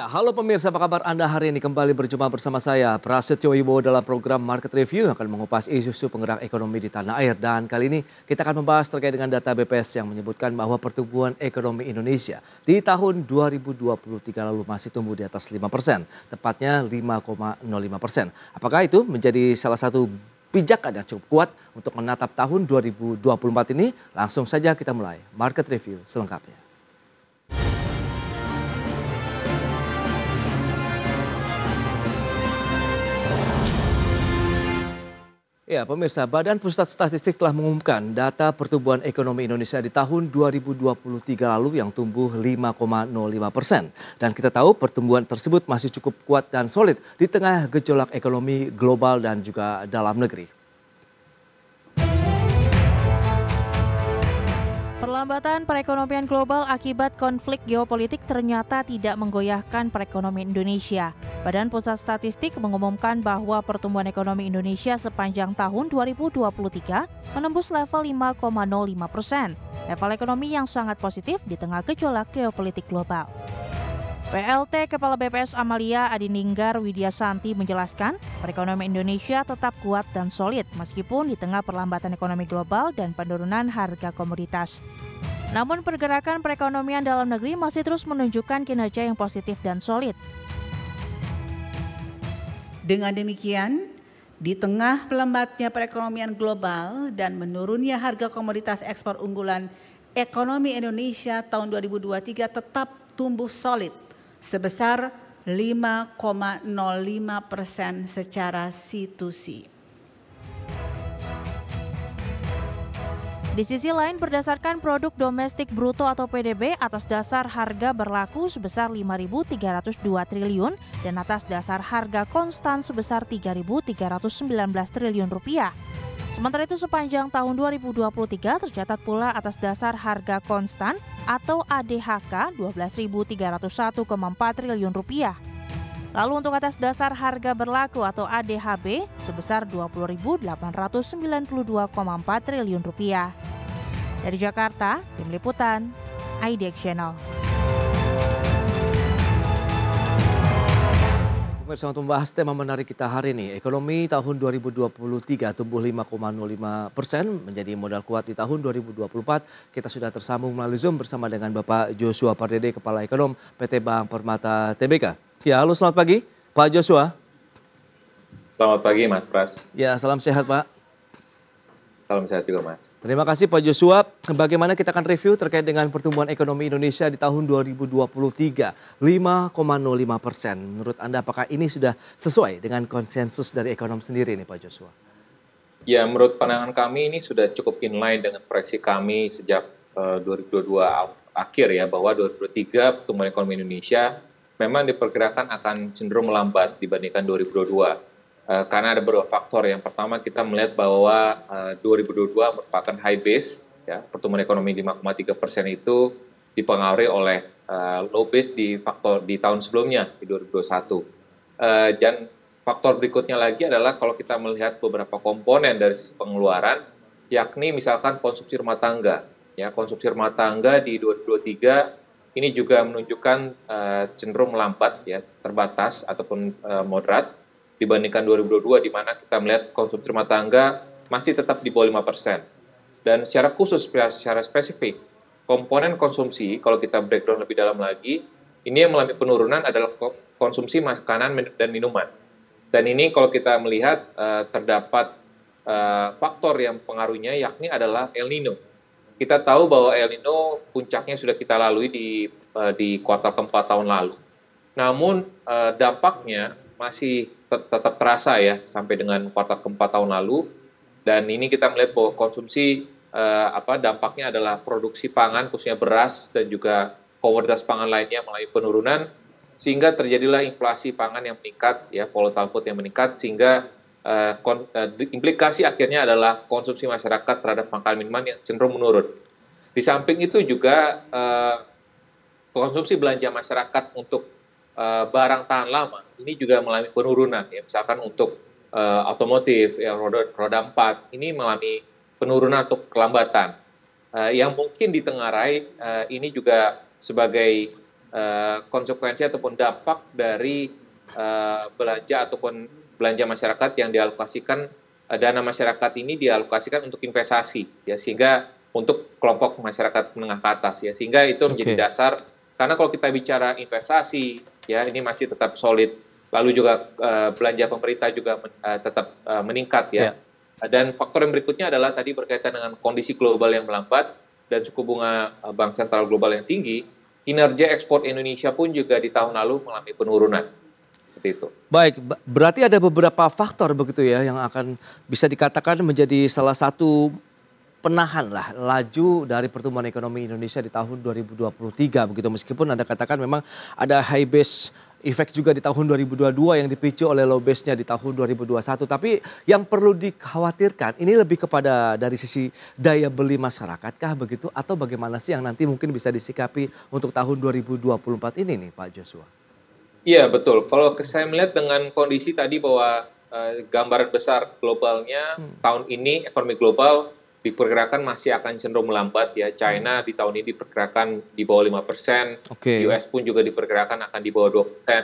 Ya, halo pemirsa, apa kabar Anda hari ini? Kembali berjumpa bersama saya, Prasetyo Wibowo dalam program Market Review yang akan mengupas isu-isu penggerak ekonomi di tanah air. Dan kali ini kita akan membahas terkait dengan data BPS yang menyebutkan bahwa pertumbuhan ekonomi Indonesia di tahun 2023 lalu masih tumbuh di atas 5 persen, tepatnya 5,05 persen. Apakah itu menjadi salah satu pijakan yang cukup kuat untuk menatap tahun 2024 ini? Langsung saja kita mulai Market Review selengkapnya. Ya, pemirsa, Badan Pusat Statistik telah mengumumkan data pertumbuhan ekonomi Indonesia di tahun 2023 lalu yang tumbuh 5,05 persen. Dan kita tahu pertumbuhan tersebut masih cukup kuat dan solid di tengah gejolak ekonomi global dan juga dalam negeri. Perlambatan perekonomian global akibat konflik geopolitik ternyata tidak menggoyahkan perekonomian Indonesia. Badan Pusat Statistik mengumumkan bahwa pertumbuhan ekonomi Indonesia sepanjang tahun 2023 menembus level 5,05 persen, level ekonomi yang sangat positif di tengah gejolak geopolitik global. PLT Kepala BPS Amalia Adininggar Santi menjelaskan, perekonomian Indonesia tetap kuat dan solid meskipun di tengah perlambatan ekonomi global dan penurunan harga komoditas. Namun pergerakan perekonomian dalam negeri masih terus menunjukkan kinerja yang positif dan solid. Dengan demikian, di tengah pelambatnya perekonomian global dan menurunnya harga komoditas ekspor unggulan, ekonomi Indonesia tahun 2023 tetap tumbuh solid sebesar 5,05 persen secara c Di sisi lain, berdasarkan produk domestik bruto atau PDB atas dasar harga berlaku sebesar 5.302 triliun dan atas dasar harga konstan sebesar 3.319 triliun rupiah. Sementara itu sepanjang tahun 2023 tercatat pula atas dasar harga konstan atau ADHK 12.301,4 triliun rupiah. Lalu untuk atas dasar harga berlaku atau ADHB sebesar 20.892,4 triliun rupiah. Dari Jakarta, Tim Liputan, IDX Channel. Pemirsa untuk membahas tema menarik kita hari ini, ekonomi tahun 2023 tumbuh 5,05 persen menjadi modal kuat di tahun 2024. Kita sudah tersambung melalui Zoom bersama dengan Bapak Joshua Pardede, Kepala Ekonom PT Bank Permata TBK. Ya, halo selamat pagi Pak Joshua. Selamat pagi Mas Pras. Ya, salam sehat Pak. Salam sehat juga Mas. Terima kasih Pak Joshua. Bagaimana kita akan review terkait dengan pertumbuhan ekonomi Indonesia di tahun 2023, 5,05 persen. Menurut Anda apakah ini sudah sesuai dengan konsensus dari ekonom sendiri nih Pak Joshua? Ya, menurut pandangan kami ini sudah cukup inline dengan proyeksi kami sejak eh, uh, 2022 akhir ya, bahwa 2023 pertumbuhan ekonomi Indonesia memang diperkirakan akan cenderung melambat dibandingkan 2022 Eh, karena ada beberapa faktor. Yang pertama kita melihat bahwa eh, uh, 2022 merupakan high base, ya pertumbuhan ekonomi 5,3 persen itu dipengaruhi oleh uh, low base di faktor di tahun sebelumnya di 2021. Uh, dan faktor berikutnya lagi adalah kalau kita melihat beberapa komponen dari pengeluaran, yakni misalkan konsumsi rumah tangga. Ya, konsumsi rumah tangga di 2023 ini juga menunjukkan uh, cenderung melambat ya, terbatas ataupun uh, moderat dibandingkan 2022 di mana kita melihat konsumsi rumah tangga masih tetap di bawah 5%. Dan secara khusus, secara spesifik, komponen konsumsi, kalau kita breakdown lebih dalam lagi, ini yang mengalami penurunan adalah konsumsi makanan dan minuman. Dan ini kalau kita melihat eh, terdapat eh, faktor yang pengaruhnya yakni adalah El Nino. Kita tahu bahwa El Nino puncaknya sudah kita lalui di uh, di kuartal keempat tahun lalu. Namun dampaknya masih tetap terasa ya sampai dengan kuartal keempat tahun lalu dan ini kita melihat bahwa konsumsi eh, apa dampaknya adalah produksi pangan khususnya beras dan juga komoditas pangan lainnya mulai penurunan sehingga terjadilah inflasi pangan yang meningkat ya volatile food yang meningkat sehingga eh, kon, eh, implikasi akhirnya adalah konsumsi masyarakat terhadap makanan minuman yang cenderung menurun di samping itu juga eh, konsumsi belanja masyarakat untuk Eh, barang tahan lama ini juga mengalami penurunan ya misalkan untuk uh, otomotif ya roda roda empat ini mengalami penurunan atau kelambatan uh, eh, yang mungkin ditengarai uh, ini juga sebagai uh, konsekuensi ataupun dampak dari uh, belanja ataupun belanja masyarakat yang dialokasikan uh, dana masyarakat ini dialokasikan untuk investasi ya sehingga untuk kelompok masyarakat menengah ke atas ya sehingga itu menjadi okay. dasar karena kalau kita bicara investasi ya ini masih tetap solid. Lalu juga uh, belanja pemerintah juga men, uh, tetap uh, meningkat ya. Yeah. Dan faktor yang berikutnya adalah tadi berkaitan dengan kondisi global yang melambat dan suku bunga bank sentral global yang tinggi, kinerja ekspor Indonesia pun juga di tahun lalu mengalami penurunan. Seperti itu. Baik, berarti ada beberapa faktor begitu ya yang akan bisa dikatakan menjadi salah satu penahan lah laju dari pertumbuhan ekonomi Indonesia di tahun 2023 begitu meskipun Anda katakan memang ada high base efek juga di tahun 2022 yang dipicu oleh low base-nya di tahun 2021 tapi yang perlu dikhawatirkan ini lebih kepada dari sisi daya beli masyarakat kah begitu atau bagaimana sih yang nanti mungkin bisa disikapi untuk tahun 2024 ini nih Pak Joshua Iya betul kalau saya melihat dengan kondisi tadi bahwa eh, gambaran besar globalnya hmm. tahun ini ekonomi global diperkirakan masih akan cenderung melambat ya. China di tahun ini diperkirakan di bawah 5 persen, okay. US pun juga diperkirakan akan di bawah 2 persen.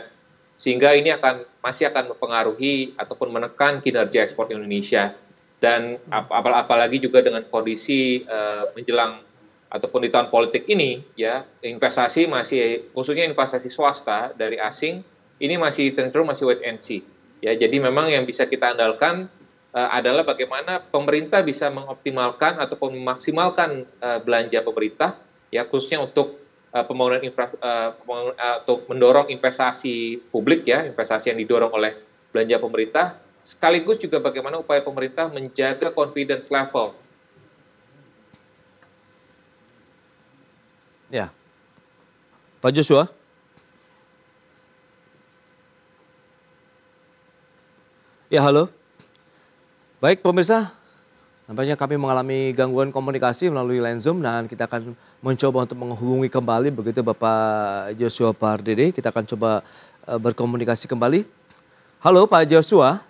Sehingga ini akan masih akan mempengaruhi ataupun menekan kinerja ekspor Indonesia. Dan ap apalagi juga dengan kondisi uh, menjelang ataupun di tahun politik ini ya investasi masih khususnya investasi swasta dari asing ini masih cenderung masih wait and see ya jadi memang yang bisa kita andalkan Eh, adalah bagaimana pemerintah bisa mengoptimalkan ataupun memaksimalkan uh, belanja pemerintah ya khususnya untuk uh, pembangunan infra uh, pembangunan, uh, untuk mendorong investasi publik ya investasi yang didorong oleh belanja pemerintah sekaligus juga bagaimana upaya pemerintah menjaga confidence level ya Pak Joshua ya halo Baik pemirsa, nampaknya kami mengalami gangguan komunikasi melalui line Zoom dan kita akan mencoba untuk menghubungi kembali begitu Bapak Joshua Pardede. Kita akan coba eh, berkomunikasi kembali. Halo Pak Joshua.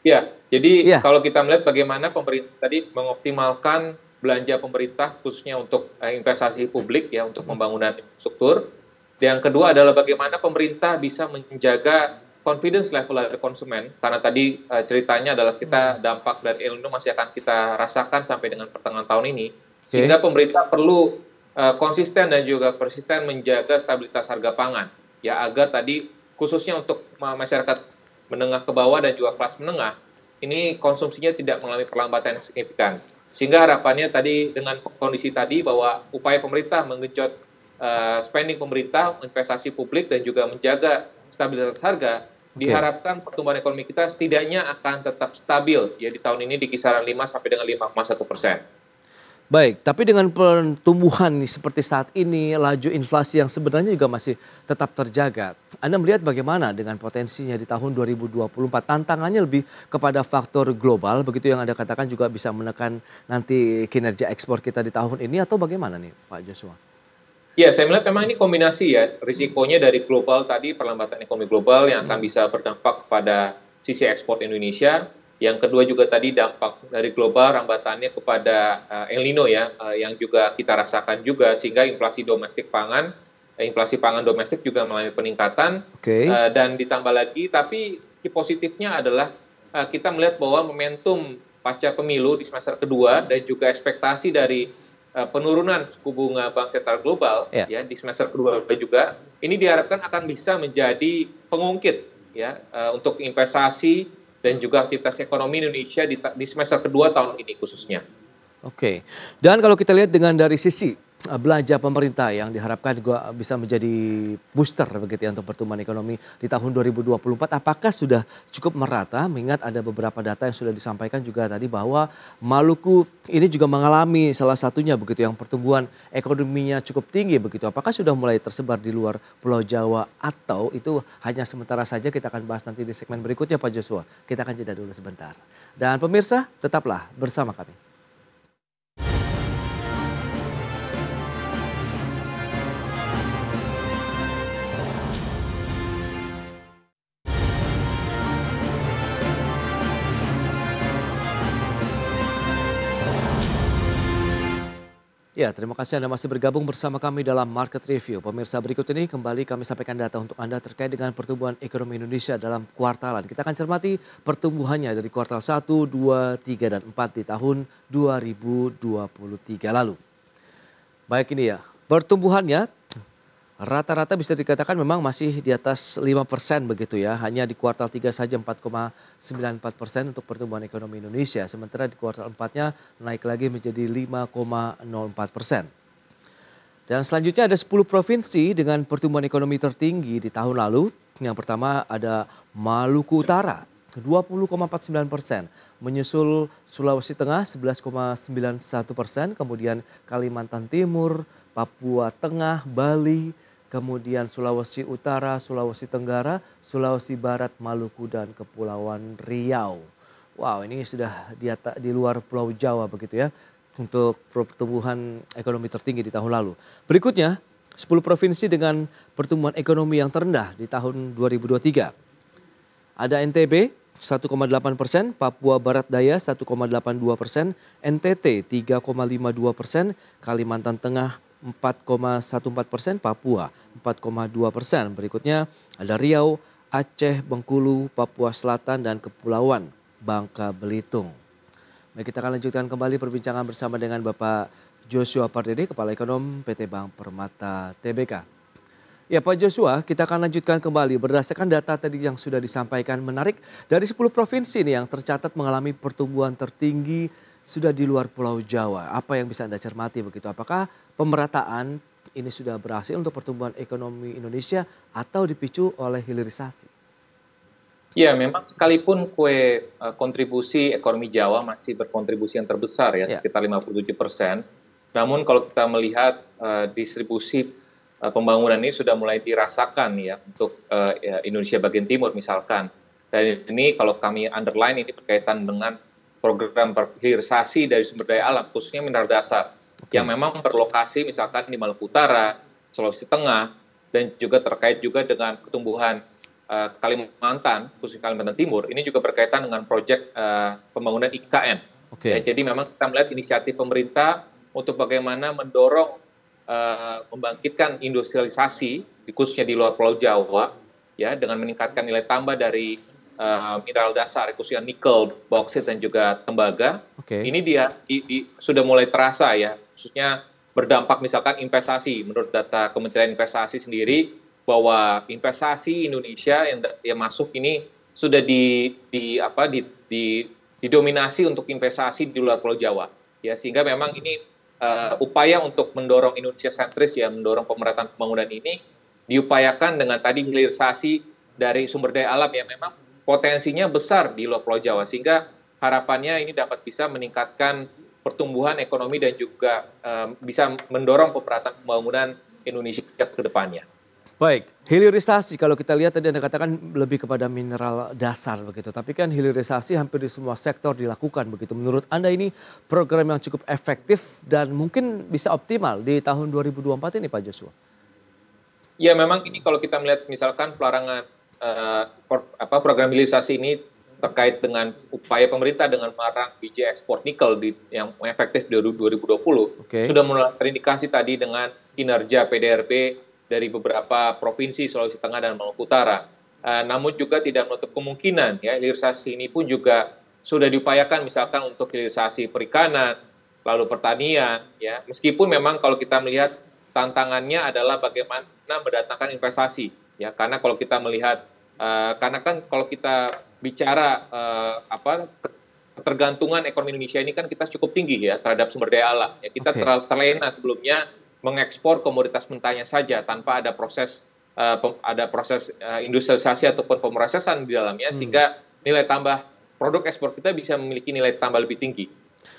Ya, jadi ya. kalau kita melihat bagaimana pemerintah tadi mengoptimalkan belanja pemerintah khususnya untuk eh, investasi publik ya untuk pembangunan struktur. Yang kedua adalah bagaimana pemerintah bisa menjaga confidence level dari konsumen karena tadi uh, ceritanya adalah kita hmm. dampak dari El masih akan kita rasakan sampai dengan pertengahan tahun ini okay. sehingga pemerintah perlu uh, konsisten dan juga persisten menjaga stabilitas harga pangan ya agar tadi khususnya untuk masyarakat menengah ke bawah dan juga kelas menengah ini konsumsinya tidak mengalami perlambatan yang signifikan sehingga harapannya tadi dengan kondisi tadi bahwa upaya pemerintah menggenjot uh, eh, spending pemerintah investasi publik dan juga menjaga stabilitas harga Diharapkan pertumbuhan ekonomi kita setidaknya akan tetap stabil, ya di tahun ini di kisaran 5 sampai dengan 5,1 persen. Baik, tapi dengan pertumbuhan nih, seperti saat ini, laju inflasi yang sebenarnya juga masih tetap terjaga. Anda melihat bagaimana dengan potensinya di tahun 2024? Tantangannya lebih kepada faktor global, begitu yang Anda katakan juga bisa menekan nanti kinerja ekspor kita di tahun ini atau bagaimana nih Pak Joshua? Ya, saya melihat memang ini kombinasi ya, risikonya dari global tadi, perlambatan ekonomi global yang akan hmm. bisa berdampak kepada sisi ekspor Indonesia. Yang kedua juga tadi dampak dari global, rambatannya kepada uh, El Nino ya, uh, yang juga kita rasakan juga, sehingga inflasi domestik pangan, eh, inflasi pangan domestik juga mengalami peningkatan. Okay. Uh, dan ditambah lagi, tapi si positifnya adalah uh, kita melihat bahwa momentum pasca pemilu di semester kedua dan juga ekspektasi dari Eh, penurunan suku bunga bank sentral global yeah. ya di semester kedua juga ini diharapkan akan bisa menjadi pengungkit ya uh, untuk investasi dan juga aktivitas ekonomi Indonesia di, di semester kedua tahun ini khususnya. Oke, okay. dan kalau kita lihat dengan dari sisi Eh, belanja pemerintah yang diharapkan juga bisa menjadi booster begitu ya untuk pertumbuhan ekonomi di tahun 2024 apakah sudah cukup merata mengingat ada beberapa data yang sudah disampaikan juga tadi bahwa Maluku ini juga mengalami salah satunya begitu yang pertumbuhan ekonominya cukup tinggi begitu apakah sudah mulai tersebar di luar Pulau Jawa atau itu hanya sementara saja kita akan bahas nanti di segmen berikutnya Pak Joshua kita akan jeda dulu sebentar dan pemirsa tetaplah bersama kami Ya, terima kasih Anda masih bergabung bersama kami dalam Market Review. Pemirsa berikut ini kembali kami sampaikan data untuk Anda terkait dengan pertumbuhan ekonomi Indonesia dalam kuartalan. Kita akan cermati pertumbuhannya dari kuartal 1, 2, 3, dan 4 di tahun 2023 lalu. Baik ini ya, pertumbuhannya rata-rata bisa dikatakan memang masih di atas 5 persen begitu ya. Hanya di kuartal 3 saja 4,94 persen untuk pertumbuhan ekonomi Indonesia. Sementara di kuartal 4-nya naik lagi menjadi 5,04 persen. Dan selanjutnya ada 10 provinsi dengan pertumbuhan ekonomi tertinggi di tahun lalu. Yang pertama ada Maluku Utara 20,49 persen, menyusul Sulawesi Tengah 11,91 persen, kemudian Kalimantan Timur Papua Tengah, Bali, kemudian Sulawesi Utara, Sulawesi Tenggara, Sulawesi Barat, Maluku, dan Kepulauan Riau. Wow, ini sudah di, atas, di luar Pulau Jawa begitu ya, untuk pertumbuhan ekonomi tertinggi di tahun lalu. Berikutnya, 10 provinsi dengan pertumbuhan ekonomi yang terendah di tahun 2023. Ada NTB, 1,8 persen, Papua Barat Daya 1,82 persen, NTT 3,52 persen, Kalimantan Tengah 4,14 persen, Papua 4,2 persen. Berikutnya ada Riau, Aceh, Bengkulu, Papua Selatan, dan Kepulauan Bangka Belitung. Nah kita akan lanjutkan kembali perbincangan bersama dengan Bapak Joshua Pardede, Kepala Ekonom PT Bank Permata TBK. Ya Pak Joshua, kita akan lanjutkan kembali berdasarkan data tadi yang sudah disampaikan menarik dari 10 provinsi ini yang tercatat mengalami pertumbuhan tertinggi sudah di luar Pulau Jawa. Apa yang bisa Anda cermati begitu? Apakah pemerataan ini sudah berhasil untuk pertumbuhan ekonomi Indonesia atau dipicu oleh hilirisasi? Ya, memang sekalipun kue eh, kontribusi ekonomi Jawa masih berkontribusi yang terbesar ya, ya. sekitar 57 persen. Namun kalau kita melihat uh, distribusi uh, pembangunan ini sudah mulai dirasakan ya untuk uh, Indonesia bagian timur misalkan. Dan ini kalau kami underline ini berkaitan dengan program hilirisasi dari sumber daya alam khususnya mineral dasar yang hmm. memang berlokasi misalkan di Maluku Utara, Sulawesi Tengah, dan juga terkait juga dengan pertumbuhan uh, eh, Kalimantan, khususnya Kalimantan Timur, ini juga berkaitan dengan proyek uh, eh, pembangunan IKN. Okay. Ya, jadi memang kita melihat inisiatif pemerintah untuk bagaimana mendorong uh, membangkitkan industrialisasi, khususnya di luar Pulau Jawa, ya dengan meningkatkan nilai tambah dari uh, mineral dasar, khususnya nikel, bauksit dan juga tembaga. Okay. Ini dia di, di, sudah mulai terasa ya khususnya berdampak misalkan investasi menurut data Kementerian Investasi sendiri bahwa investasi Indonesia yang, yang masuk ini sudah di, di apa di, di didominasi untuk investasi di luar Pulau Jawa ya sehingga memang ini uh, upaya untuk mendorong Indonesia sentris ya mendorong pemerataan pembangunan ini diupayakan dengan tadi hilirisasi dari sumber daya alam yang memang potensinya besar di luar Pulau Jawa sehingga harapannya ini dapat bisa meningkatkan pertumbuhan ekonomi dan juga um, bisa mendorong pemerataan pembangunan Indonesia ke depannya. Baik, hilirisasi kalau kita lihat tadi Anda katakan lebih kepada mineral dasar begitu. Tapi kan hilirisasi hampir di semua sektor dilakukan begitu. Menurut Anda ini program yang cukup efektif dan mungkin bisa optimal di tahun 2024 ini Pak Joshua? Ya memang ini kalau kita melihat misalkan pelarangan uh, apa, program hilirisasi ini terkait dengan upaya pemerintah dengan marang biji ekspor nikel di, yang efektif di 2020 okay. sudah mulai terindikasi tadi dengan kinerja PDRB dari beberapa provinsi Sulawesi Tengah dan Maluku Utara. Uh, namun juga tidak menutup kemungkinan ya hilirisasi ini pun juga sudah diupayakan misalkan untuk hilirisasi perikanan, lalu pertanian ya. Meskipun memang kalau kita melihat tantangannya adalah bagaimana mendatangkan investasi ya karena kalau kita melihat uh, karena kan kalau kita bicara uh, apa ketergantungan ekonomi Indonesia ini kan kita cukup tinggi ya terhadap sumber daya alam. Ya, kita okay. terlena sebelumnya mengekspor komoditas mentahnya saja tanpa ada proses uh, ada proses uh, industrialisasi ataupun pemrosesan di dalamnya hmm. sehingga nilai tambah produk ekspor kita bisa memiliki nilai tambah lebih tinggi.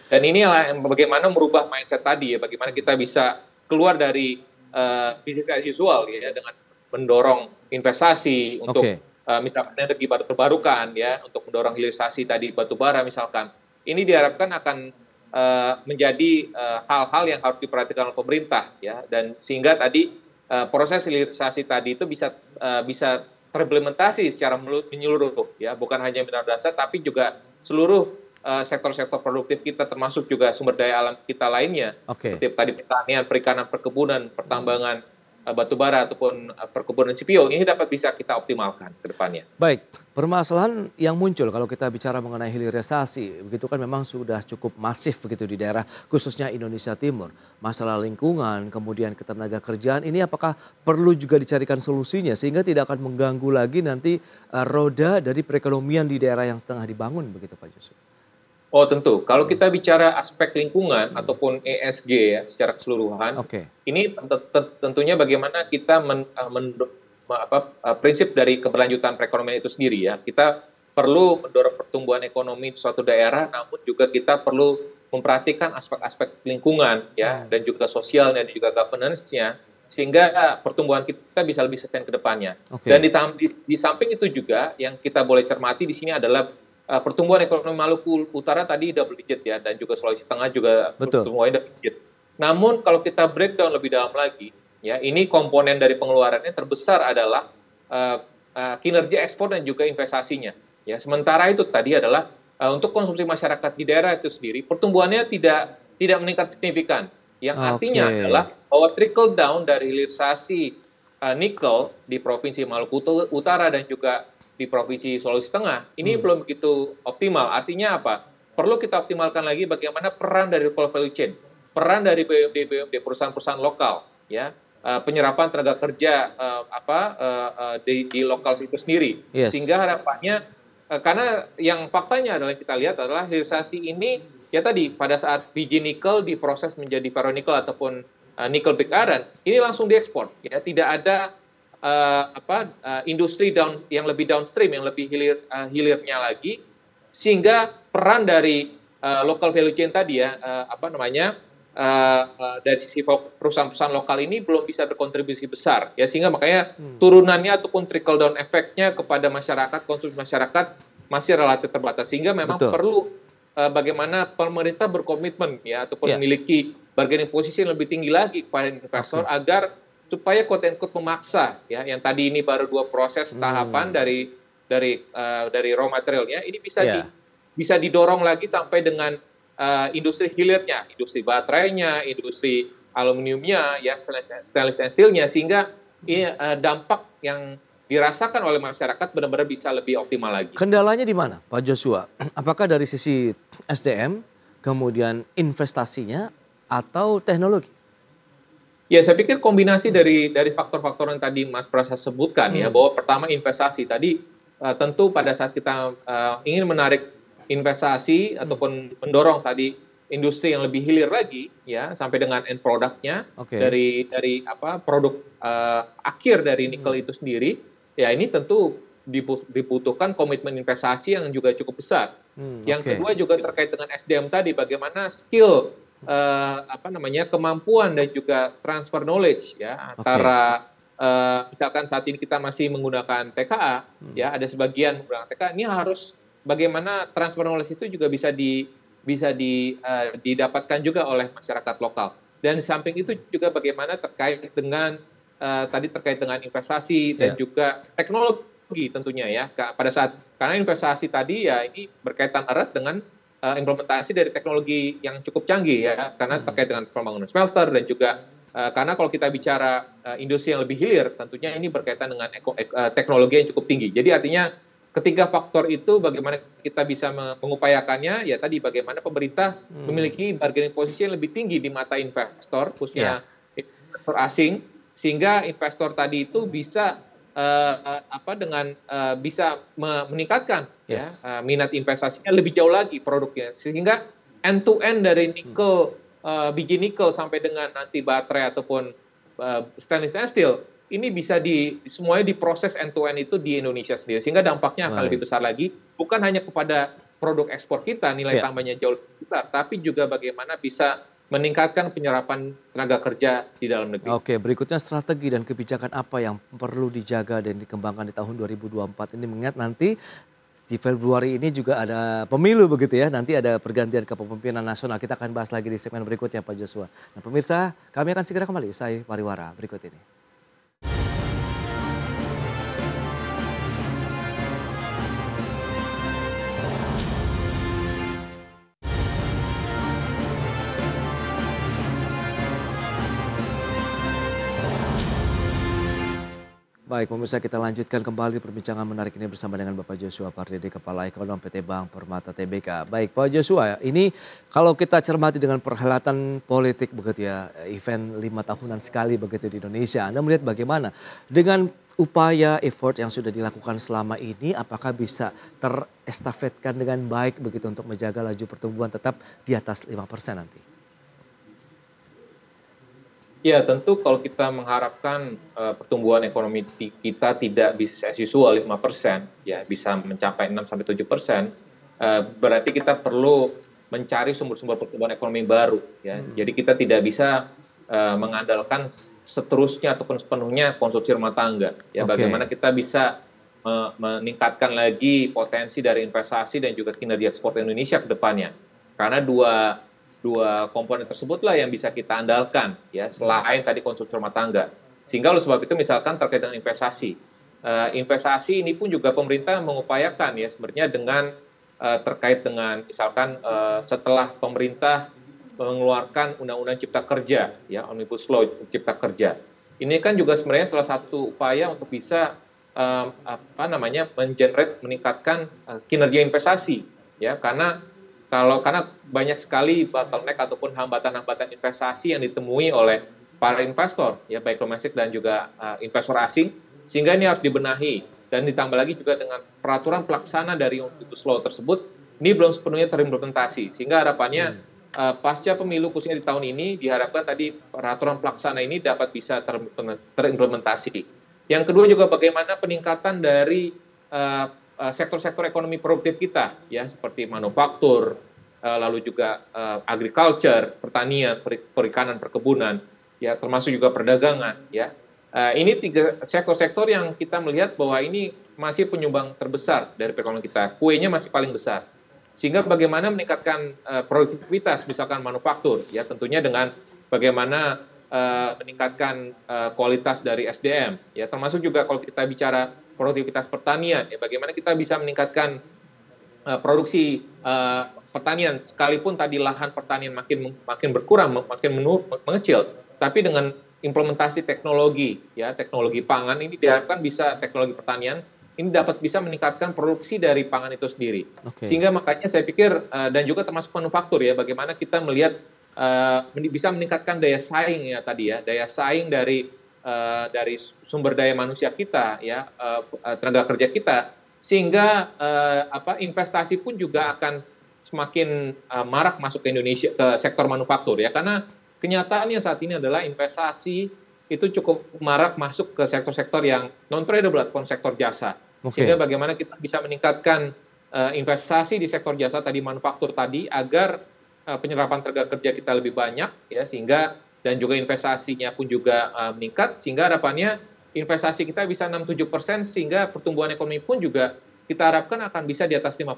Dan inilah bagaimana merubah mindset tadi ya, bagaimana kita bisa keluar dari uh, bisnis as usual ya dengan mendorong investasi untuk okay uh, misalkan energi baru terbarukan ya untuk mendorong hilirisasi tadi batubara misalkan ini diharapkan akan uh, menjadi eh, hal-hal uh, yang harus diperhatikan oleh pemerintah ya dan sehingga tadi uh, proses hilirisasi tadi itu bisa uh, bisa terimplementasi secara menyeluruh ya bukan hanya mineral dasar tapi juga seluruh sektor-sektor sektor produktif kita termasuk juga sumber daya alam kita lainnya okay. seperti tadi pertanian, perikanan, perkebunan, pertambangan. Eh, batu bara ataupun eh, perkebunan CPO ini dapat bisa kita optimalkan ke depannya. Baik, permasalahan yang muncul kalau kita bicara mengenai hilirisasi begitu kan memang sudah cukup masif begitu di daerah khususnya Indonesia Timur. Masalah lingkungan, kemudian ketenaga kerjaan ini apakah perlu juga dicarikan solusinya sehingga tidak akan mengganggu lagi nanti eh, roda dari perekonomian di daerah yang setengah dibangun begitu Pak Yusuf? Oh tentu. Kalau hmm. kita bicara aspek lingkungan hmm. ataupun ESG ya secara keseluruhan, okay. ini tentunya bagaimana kita men, eh, men, apa, eh, prinsip dari keberlanjutan perekonomian itu sendiri ya. Kita perlu mendorong pertumbuhan ekonomi di suatu daerah, namun juga kita perlu memperhatikan aspek-aspek lingkungan ya hmm. dan juga sosialnya dan juga governance-nya sehingga pertumbuhan kita bisa lebih sustain ke depannya. Okay. Dan di, di, di samping itu juga yang kita boleh cermati di sini adalah uh, pertumbuhan ekonomi Maluku Utara tadi double digit ya dan juga Sulawesi Tengah juga Betul. pertumbuhannya double digit. Namun kalau kita breakdown lebih dalam lagi, ya ini komponen dari pengeluarannya terbesar adalah uh, uh, kinerja ekspor dan juga investasinya. Ya sementara itu tadi adalah uh, untuk konsumsi masyarakat di daerah itu sendiri pertumbuhannya tidak tidak meningkat signifikan. Yang okay. artinya adalah bahwa trickle down dari hilirisasi uh, nikel di provinsi Maluku Utara dan juga di Provinsi Sulawesi Tengah ini hmm. belum begitu optimal. Artinya apa? Perlu kita optimalkan lagi bagaimana peran dari local value chain, peran dari BUMD BUMD perusahaan-perusahaan lokal, ya eh, penyerapan tenaga kerja eh, apa eh, di, di lokal itu sendiri. Yes. Sehingga harapannya karena yang faktanya adalah kita lihat adalah hilirisasi ini ya tadi pada saat biji nikel diproses menjadi ferronikel ataupun nikel big iron ini langsung diekspor ya tidak ada uh, apa uh, industri down yang lebih downstream yang lebih hilir uh, hilirnya lagi sehingga peran dari uh, local value chain tadi ya uh, apa namanya uh, uh, dari sisi perusahaan-perusahaan lokal ini belum bisa berkontribusi besar ya sehingga makanya hmm. turunannya ataupun trickle down efeknya kepada masyarakat konsumsi masyarakat masih relatif terbatas sehingga memang Betul. perlu uh, bagaimana pemerintah berkomitmen ya ataupun yeah. memiliki bargaining posisi yang lebih tinggi lagi kepada investor okay. agar supaya quote and quote memaksa ya yang tadi ini baru dua proses hmm. tahapan hmm. dari dari uh, dari raw materialnya ini bisa yeah. di, ya. bisa didorong lagi sampai dengan uh, industri hilirnya, industri baterainya, industri aluminiumnya ya stainless steel steelnya sehingga ini uh, dampak yang dirasakan oleh masyarakat benar-benar bisa lebih optimal lagi. Kendalanya di mana, Pak Joshua? Apakah dari sisi SDM, kemudian investasinya atau teknologi? Ya, saya pikir kombinasi hmm. dari dari faktor-faktor yang tadi Mas Prasa sebutkan ya, hmm. ya bahwa pertama investasi tadi uh, tentu pada saat kita uh, ingin menarik investasi hmm. ataupun mendorong tadi industri yang lebih hilir lagi ya sampai dengan end produknya okay. dari dari apa produk uh, akhir dari hmm. nikel hmm. itu sendiri ya ini tentu dibutuhkan komitmen investasi yang juga cukup besar. Hmm, yang okay. kedua juga terkait dengan SDM tadi bagaimana skill uh, apa namanya kemampuan dan juga transfer knowledge ya antara okay. uh, eh, misalkan saat ini kita masih menggunakan TKA hmm. ya ada sebagian menggunakan TKA ini harus bagaimana transfer knowledge itu juga bisa di bisa di, uh, didapatkan juga oleh masyarakat lokal. Dan samping itu juga bagaimana terkait dengan uh, tadi terkait dengan investasi yeah. juga teknologi tentunya ya. Pada saat karena investasi tadi ya ini berkaitan erat dengan uh, implementasi dari teknologi yang cukup canggih ya karena hmm. terkait dengan pembangunan smelter dan juga uh, karena kalau kita bicara uh, industri yang lebih hilir tentunya ini berkaitan dengan eko, uh, teknologi yang cukup tinggi. Jadi artinya ketiga faktor itu bagaimana kita bisa mengupayakannya ya tadi bagaimana pemerintah hmm. memiliki bargaining posisi yang lebih tinggi di mata investor khususnya yeah. investor asing sehingga investor tadi itu bisa uh, apa dengan uh, bisa meningkatkan ya, yes. ya, uh, minat investasinya lebih jauh lagi produknya sehingga end to end dari nikel uh, biji nikel sampai dengan nanti baterai ataupun uh, stainless steel ini bisa di semuanya diproses end to end itu di Indonesia sendiri sehingga dampaknya akan lebih besar lagi bukan hanya kepada produk ekspor kita nilai yeah. tambahnya jauh lebih besar tapi juga bagaimana bisa meningkatkan penyerapan tenaga kerja di dalam negeri. Oke, berikutnya strategi dan kebijakan apa yang perlu dijaga dan dikembangkan di tahun 2024 ini mengingat nanti di Februari ini juga ada pemilu begitu ya. Nanti ada pergantian kepemimpinan nasional. Kita akan bahas lagi di segmen berikutnya Pak Joshua. Nah pemirsa kami akan segera kembali usai pariwara berikut ini. Baik, pemirsa kita lanjutkan kembali perbincangan menarik ini bersama dengan Bapak Joshua Pardede, Kepala Ekonom PT Bank Permata TBK. Baik, Pak Joshua, ini kalau kita cermati dengan perhelatan politik begitu ya, event lima tahunan sekali begitu di Indonesia, Anda melihat bagaimana dengan upaya effort yang sudah dilakukan selama ini, apakah bisa terestafetkan dengan baik begitu untuk menjaga laju pertumbuhan tetap di atas lima persen nanti? Ya, tentu kalau kita mengharapkan uh, pertumbuhan ekonomi kita tidak bisa as lima persen, ya bisa mencapai 6 sampai tujuh persen, eh, berarti kita perlu mencari sumber-sumber pertumbuhan ekonomi baru ya. Hmm. Jadi kita tidak bisa uh, mengandalkan seterusnya ataupun sepenuhnya konsumsi rumah tangga. Ya, okay. bagaimana kita bisa uh, meningkatkan lagi potensi dari investasi dan juga kinerja ekspor Indonesia ke depannya. Karena dua dua komponen tersebutlah yang bisa kita andalkan ya selain tadi konsumsi rumah tangga. Sehingga oleh sebab itu misalkan terkait dengan investasi. Uh, investasi ini pun juga pemerintah mengupayakan ya sebenarnya dengan uh, terkait dengan misalkan uh, setelah pemerintah mengeluarkan undang-undang cipta kerja ya omnibus law cipta kerja. Ini kan juga sebenarnya salah satu upaya untuk bisa uh, apa namanya mengenerate meningkatkan uh, kinerja investasi ya karena kalau karena banyak sekali bottleneck ataupun hambatan-hambatan investasi yang ditemui oleh para investor ya baik domestik dan juga uh, investor asing sehingga ini harus dibenahi dan ditambah lagi juga dengan peraturan pelaksana dari omnibus law tersebut ini belum sepenuhnya terimplementasi sehingga harapannya hmm. uh, pasca pemilu khususnya di tahun ini diharapkan tadi peraturan pelaksana ini dapat bisa terimplementasi. yang kedua juga bagaimana peningkatan dari uh, Eh, sektor-sektor ekonomi produktif kita ya seperti manufaktur eh, lalu juga eh, agriculture pertanian perikanan perkebunan ya termasuk juga perdagangan ya ini tiga sektor-sektor yang kita melihat bahwa ini masih penyumbang terbesar dari perekonomian kita kuenya masih paling besar sehingga bagaimana meningkatkan produktivitas misalkan manufaktur ya tentunya dengan bagaimana meningkatkan kualitas dari SDM ya termasuk juga kalau kita bicara produktivitas pertanian, ya bagaimana kita bisa meningkatkan uh, produksi uh, pertanian sekalipun tadi lahan pertanian makin makin berkurang, makin menur, mengecil, tapi dengan implementasi teknologi, ya teknologi pangan ini diharapkan bisa teknologi pertanian ini dapat bisa meningkatkan produksi dari pangan itu sendiri. Okay. Sehingga makanya saya pikir eh, dan juga termasuk manufaktur ya, bagaimana kita melihat bisa meningkatkan daya saing ya tadi ya, daya saing dari Eh, dari sumber daya manusia kita ya uh, tenaga kerja kita sehingga uh, apa investasi pun juga akan semakin uh, marak masuk ke Indonesia ke sektor manufaktur ya karena kenyataannya saat ini adalah investasi itu cukup marak masuk ke sektor-sektor yang non tradable ataupun sektor jasa okay. sehingga bagaimana kita bisa meningkatkan uh, investasi di sektor jasa tadi manufaktur tadi agar uh, penyerapan tenaga kerja kita lebih banyak ya sehingga dan juga investasinya pun juga uh, meningkat sehingga harapannya investasi kita bisa 6-7% sehingga pertumbuhan ekonomi pun juga kita harapkan akan bisa di atas 5%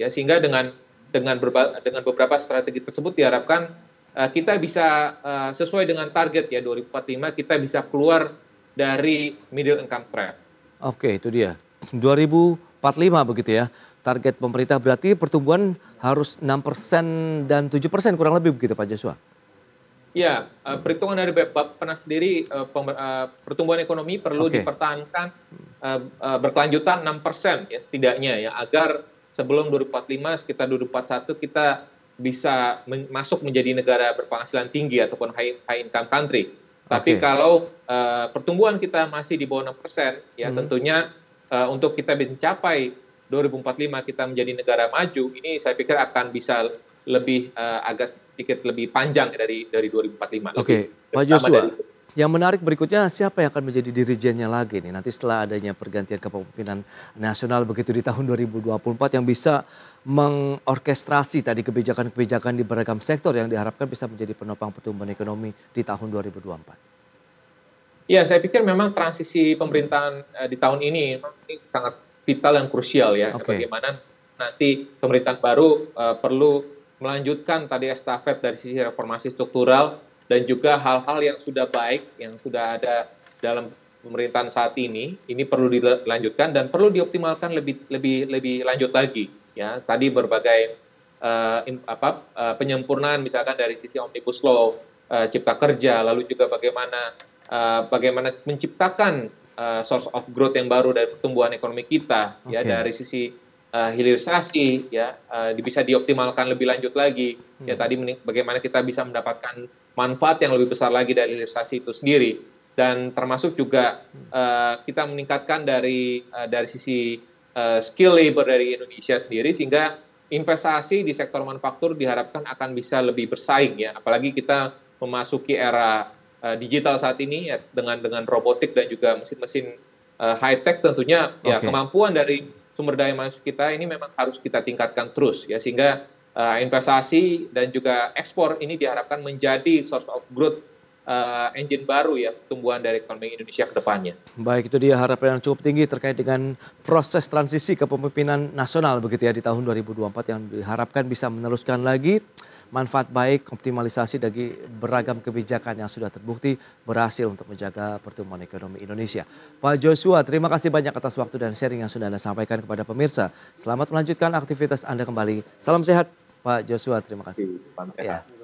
ya sehingga dengan dengan berba, dengan beberapa strategi tersebut diharapkan uh, kita bisa uh, sesuai dengan target ya 2045 kita bisa keluar dari middle income trap. Oke, itu dia. 2045 begitu ya. Target pemerintah berarti pertumbuhan harus 6% dan 7% kurang lebih begitu Pak Joshua. Ya, uh, perhitungan dari Bapak Penas sendiri uh, eh, pem, uh, eh, pertumbuhan ekonomi perlu okay. dipertahankan uh, uh, berkelanjutan 6% ya setidaknya ya agar sebelum 2045 sekitar 2041 kita bisa men masuk menjadi negara berpenghasilan tinggi ataupun high, high income country. Tapi okay. kalau uh, pertumbuhan kita masih di bawah 6% ya hmm. tentunya uh, untuk kita mencapai 2045 kita menjadi negara maju ini saya pikir akan bisa lebih uh, agak sedikit lebih panjang dari dari 2045. Oke, okay. Pak Joshua. Dari... Yang menarik berikutnya siapa yang akan menjadi dirijennya lagi nih nanti setelah adanya pergantian kepemimpinan nasional begitu di tahun 2024 yang bisa mengorkestrasi tadi kebijakan-kebijakan di beragam sektor yang diharapkan bisa menjadi penopang pertumbuhan ekonomi di tahun 2024. Ya, saya pikir memang transisi pemerintahan eh, di tahun ini ini sangat vital dan krusial ya. Okay. Bagaimana nanti pemerintahan baru uh, perlu melanjutkan tadi estafet dari sisi reformasi struktural dan juga hal-hal yang sudah baik yang sudah ada dalam pemerintahan saat ini ini perlu dilanjutkan dan perlu dioptimalkan lebih lebih lebih lanjut lagi ya tadi berbagai uh, in, apa uh, penyempurnaan misalkan dari sisi omnibus law uh, cipta kerja lalu juga bagaimana uh, bagaimana menciptakan uh, source of growth yang baru dari pertumbuhan ekonomi kita okay. ya dari sisi uh, hilirisasi ya uh, bisa dioptimalkan lebih lanjut lagi ya, hmm. ya tadi bagaimana kita bisa mendapatkan manfaat yang lebih besar lagi dari hilirisasi itu sendiri dan termasuk juga uh, kita meningkatkan dari uh, dari sisi uh, skill labor dari Indonesia sendiri sehingga investasi di sektor manufaktur diharapkan akan bisa lebih bersaing ya apalagi kita memasuki era uh, digital saat ini ya dengan dengan robotik dan juga mesin-mesin uh, high tech tentunya okay. ya kemampuan dari sumber daya manusia kita ini memang harus kita tingkatkan terus ya sehingga uh, investasi dan juga ekspor ini diharapkan menjadi source of growth uh, engine baru ya pertumbuhan dari ekonomi Indonesia ke depannya. Baik, itu dia harapan yang cukup tinggi terkait dengan proses transisi kepemimpinan nasional begitu ya di tahun 2024 yang diharapkan bisa meneruskan lagi manfaat baik optimalisasi dari beragam kebijakan yang sudah terbukti berhasil untuk menjaga pertumbuhan ekonomi Indonesia. Pak Joshua, terima kasih banyak atas waktu dan sharing yang sudah Anda sampaikan kepada pemirsa. Selamat melanjutkan aktivitas Anda kembali. Salam sehat Pak Joshua, terima kasih.